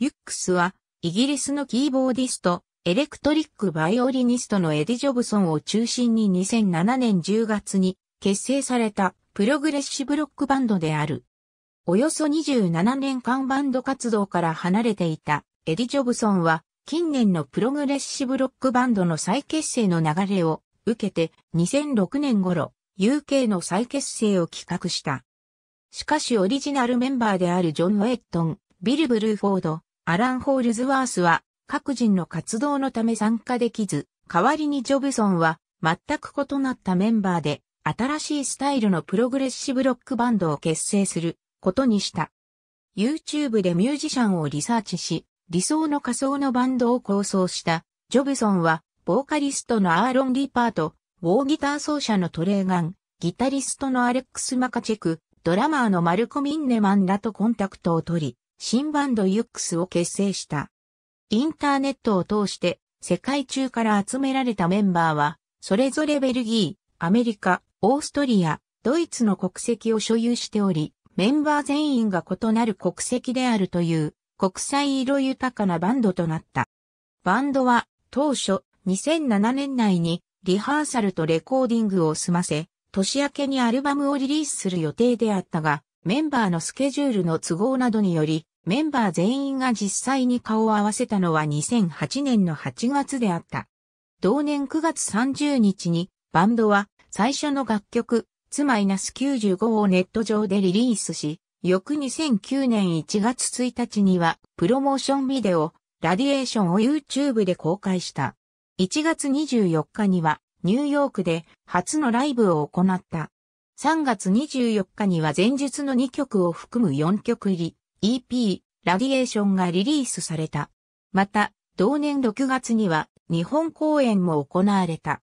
ユックスは、イギリスのキーボーディスト、エレクトリックバイオリニストのエディ・ジョブソンを中心に2007年10月に結成されたプログレッシブロックバンドである。およそ27年間バンド活動から離れていたエディ・ジョブソンは近年のプログレッシブロックバンドの再結成の流れを受けて2006年頃 UK の再結成を企画した。しかしオリジナルメンバーであるジョン・ウェットン、ビル・ブルーフォード、アラン・ホールズワースは、各人の活動のため参加できず、代わりにジョブソンは、全く異なったメンバーで、新しいスタイルのプログレッシブロックバンドを結成することにした。YouTube でミュージシャンをリサーチし、理想の仮想のバンドを構想した、ジョブソンは、ボーカリストのアーロン・リパート、ウォーギター奏者のトレーガン、ギタリストのアレックス・マカチェク、ドラマーのマルコ・ミンネマンらとコンタクトを取り、新バンドユックスを結成した。インターネットを通して世界中から集められたメンバーは、それぞれベルギー、アメリカ、オーストリア、ドイツの国籍を所有しており、メンバー全員が異なる国籍であるという国際色豊かなバンドとなった。バンドは当初2007年内にリハーサルとレコーディングを済ませ、年明けにアルバムをリリースする予定であったが、メンバーのスケジュールの都合などによりメンバー全員が実際に顔を合わせたのは2008年の8月であった。同年9月30日にバンドは最初の楽曲、つマイナス95をネット上でリリースし、翌2009年1月1日にはプロモーションビデオ、ラディエーションを YouTube で公開した。1月24日にはニューヨークで初のライブを行った。3月24日には前述の2曲を含む4曲入り、EP、ラディエーションがリリースされた。また、同年6月には日本公演も行われた。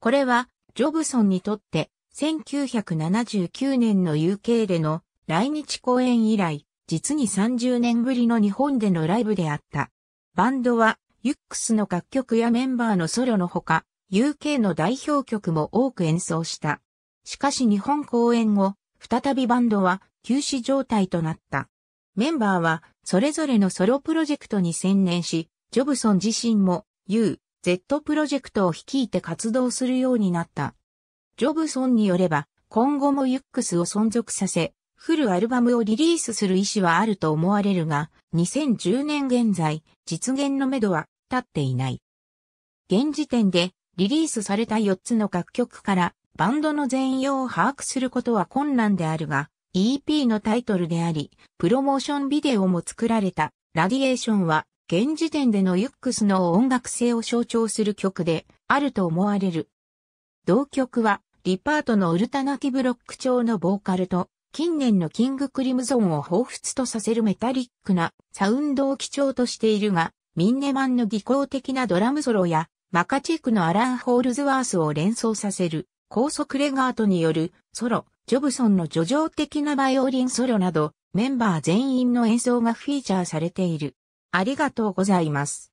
これは、ジョブソンにとって、1979年の UK での来日公演以来、実に30年ぶりの日本でのライブであった。バンドは、ユックスの楽曲やメンバーのソロのほか、UK の代表曲も多く演奏した。しかし日本公演後、再びバンドは休止状態となった。メンバーはそれぞれのソロプロジェクトに専念し、ジョブソン自身も U、Z プロジェクトを率いて活動するようになった。ジョブソンによれば、今後もユックスを存続させ、フルアルバムをリリースする意思はあると思われるが、2010年現在、実現のめどは立っていない。現時点で、リリースされた4つの楽曲から、バンドの全容を把握することは困難であるが、EP のタイトルであり、プロモーションビデオも作られた、ラディエーションは、現時点でのユックスの音楽性を象徴する曲で、あると思われる。同曲は、リパートのウルタナティブロック調のボーカルと、近年のキングクリムゾンを彷彿とさせるメタリックなサウンドを基調としているが、ミンネマンの技巧的なドラムソロや、マカチェクのアラン・ホールズワースを連想させる、高速レガートによるソロ、ジョブソンの叙情的なバイオリンソロなど、メンバー全員の演奏がフィーチャーされている。ありがとうございます。